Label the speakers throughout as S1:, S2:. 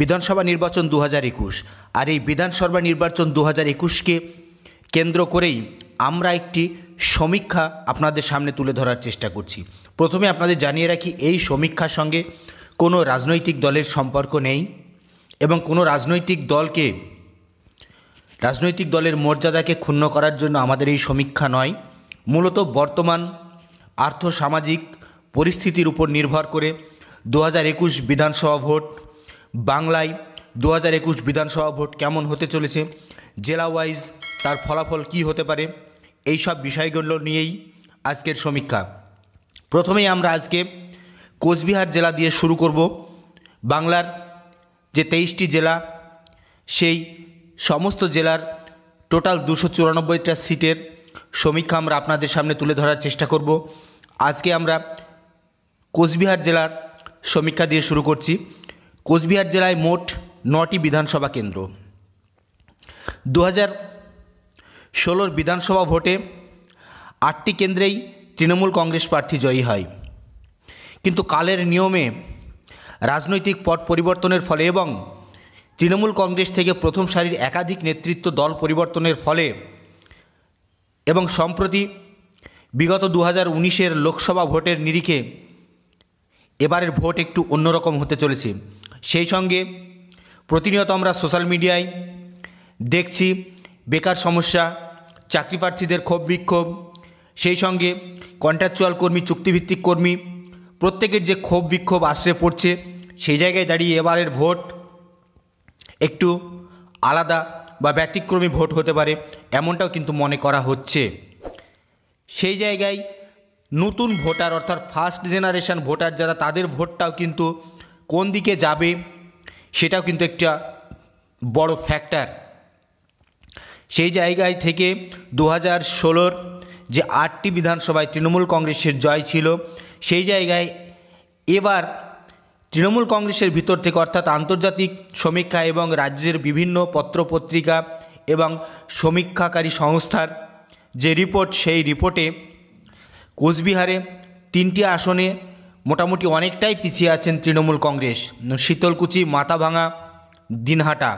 S1: বিধানসভা নির্বাচন দু হাজার একুশ আর এই বিধানসভা নির্বাচন দু হাজার একুশকে কেন্দ্র করেই আমরা একটি সমীক্ষা আপনাদের সামনে তুলে ধরার চেষ্টা করছি প্রথমে আপনাদের জানিয়ে রাখি এই সমীক্ষার সঙ্গে কোনো রাজনৈতিক দলের সম্পর্ক নেই এবং কোনো রাজনৈতিক দলকে রাজনৈতিক দলের মর্যাদাকে ক্ষুণ্ণ করার জন্য আমাদের এই সমীক্ষা নয় মূলত বর্তমান আর্থসামাজিক পরিস্থিতির উপর নির্ভর করে দু একুশ বিধানসভা ভোট বাংলায় দু একুশ বিধানসভা ভোট কেমন হতে চলেছে জেলা ওয়াইজ তার ফলাফল কি হতে পারে এই সব বিষয়গুলো নিয়েই আজকের সমীক্ষা প্রথমেই আমরা আজকে কোচবিহার জেলা দিয়ে শুরু করব বাংলার যে তেইশটি জেলা সেই সমস্ত জেলার টোটাল দুশো চুরানব্বইটা সিটের সমীক্ষা আমরা আপনাদের সামনে তুলে ধরার চেষ্টা করব আজকে আমরা কোচবিহার জেলার সমীক্ষা দিয়ে শুরু করছি কোচবিহার জেলায় মোট নটি বিধানসভা কেন্দ্র দু হাজার ষোলোর বিধানসভা ভোটে আটটি কেন্দ্রেই তৃণমূল কংগ্রেস প্রার্থী জয়ী হয় কিন্তু কালের নিয়মে রাজনৈতিক পট পরিবর্তনের ফলে এবং তৃণমূল কংগ্রেস থেকে প্রথম সারির একাধিক নেতৃত্ব দল পরিবর্তনের ফলে এবং সম্প্রতি বিগত দু হাজার উনিশের লোকসভা ভোটের নিরিখে এবারের ভোট একটু অন্যরকম হতে চলেছে সেই সঙ্গে প্রতিনিয়ত আমরা সোশ্যাল মিডিয়ায় দেখছি বেকার সমস্যা চাকরি প্রার্থীদের ক্ষোভ বিক্ষোভ সেই সঙ্গে কন্ট্রাকচুয়াল কর্মী চুক্তিভিত্তিক কর্মী প্রত্যেকের যে ক্ষোভ বিক্ষোভ আশ্রে পড়ছে সেই জায়গায় দাঁড়িয়ে এবারের ভোট একটু আলাদা বা ব্যতিক্রমী ভোট হতে পারে এমনটাও কিন্তু মনে করা হচ্ছে সেই জায়গায় নতুন ভোটার অর্থাৎ ফার্স্ট জেনারেশান ভোটার যারা তাদের ভোটটাও কিন্তু কোন দিকে যাবে সেটাও কিন্তু একটা বড় ফ্যাক্টর সেই জায়গায় থেকে দু হাজার ষোলোর যে আটটি বিধানসভায় তৃণমূল কংগ্রেসের জয় ছিল সেই জায়গায় এবার তৃণমূল কংগ্রেসের ভিতর থেকে অর্থাৎ আন্তর্জাতিক সমীক্ষা এবং রাজ্যের বিভিন্ন পত্রপত্রিকা এবং সমীক্ষাকারী সংস্থার যে রিপোর্ট সেই রিপোর্টে কোচবিহারে তিনটি আসনে মোটামুটি অনেকটাই পিছিয়ে আছেন তৃণমূল কংগ্রেস শীতলকুচি মাথাভাঙা দিনহাটা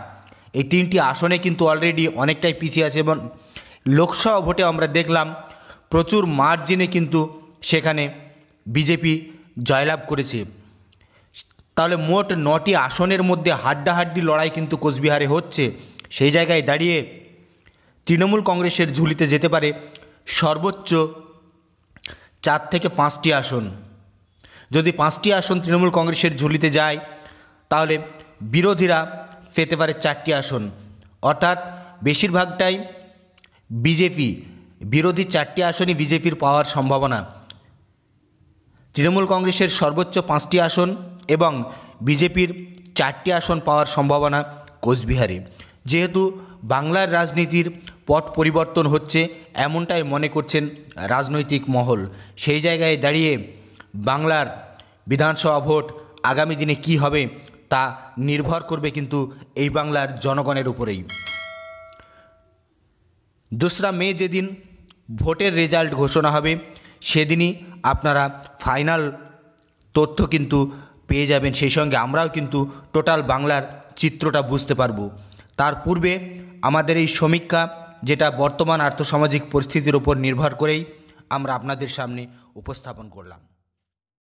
S1: এই তিনটি আসনে কিন্তু অলরেডি অনেকটাই পিছিয়ে আছে এবং লোকসভা ভোটে আমরা দেখলাম প্রচুর মার্জিনে কিন্তু সেখানে বিজেপি জয়লাভ করেছে তাহলে মোট নটি আসনের মধ্যে হাড্ডাহাড্ডি লড়াই কিন্তু কোচবিহারে হচ্ছে সেই জায়গায় দাঁড়িয়ে তৃণমূল কংগ্রেসের ঝুলিতে যেতে পারে সর্বোচ্চ চার থেকে পাঁচটি আসন যদি পাঁচটি আসন তৃণমূল কংগ্রেসের ঝুলিতে যায় তাহলে বিরোধীরা পেতে পারে চারটি আসন অর্থাৎ বেশিরভাগটাই বিজেপি বিরোধী চারটি আসনই বিজেপির পাওয়ার সম্ভাবনা তৃণমূল কংগ্রেসের সর্বোচ্চ পাঁচটি আসন এবং বিজেপির চারটি আসন পাওয়ার সম্ভাবনা কোচবিহারে যেহেতু বাংলার রাজনীতির পট পরিবর্তন হচ্ছে এমনটাই মনে করছেন রাজনৈতিক মহল সেই জায়গায় দাঁড়িয়ে বাংলার বিধানসভা ভোট আগামী দিনে কি হবে তা নির্ভর করবে কিন্তু এই বাংলার জনগণের উপরেই দোসরা মে যেদিন ভোটের রেজাল্ট ঘোষণা হবে সেদিনই আপনারা ফাইনাল তথ্য কিন্তু পেয়ে যাবেন সেই সঙ্গে আমরাও কিন্তু টোটাল বাংলার চিত্রটা বুঝতে পারব তার পূর্বে আমাদের এই সমীক্ষা যেটা বর্তমান আর্থসামাজিক পরিস্থিতির উপর নির্ভর করেই আমরা আপনাদের সামনে উপস্থাপন করলাম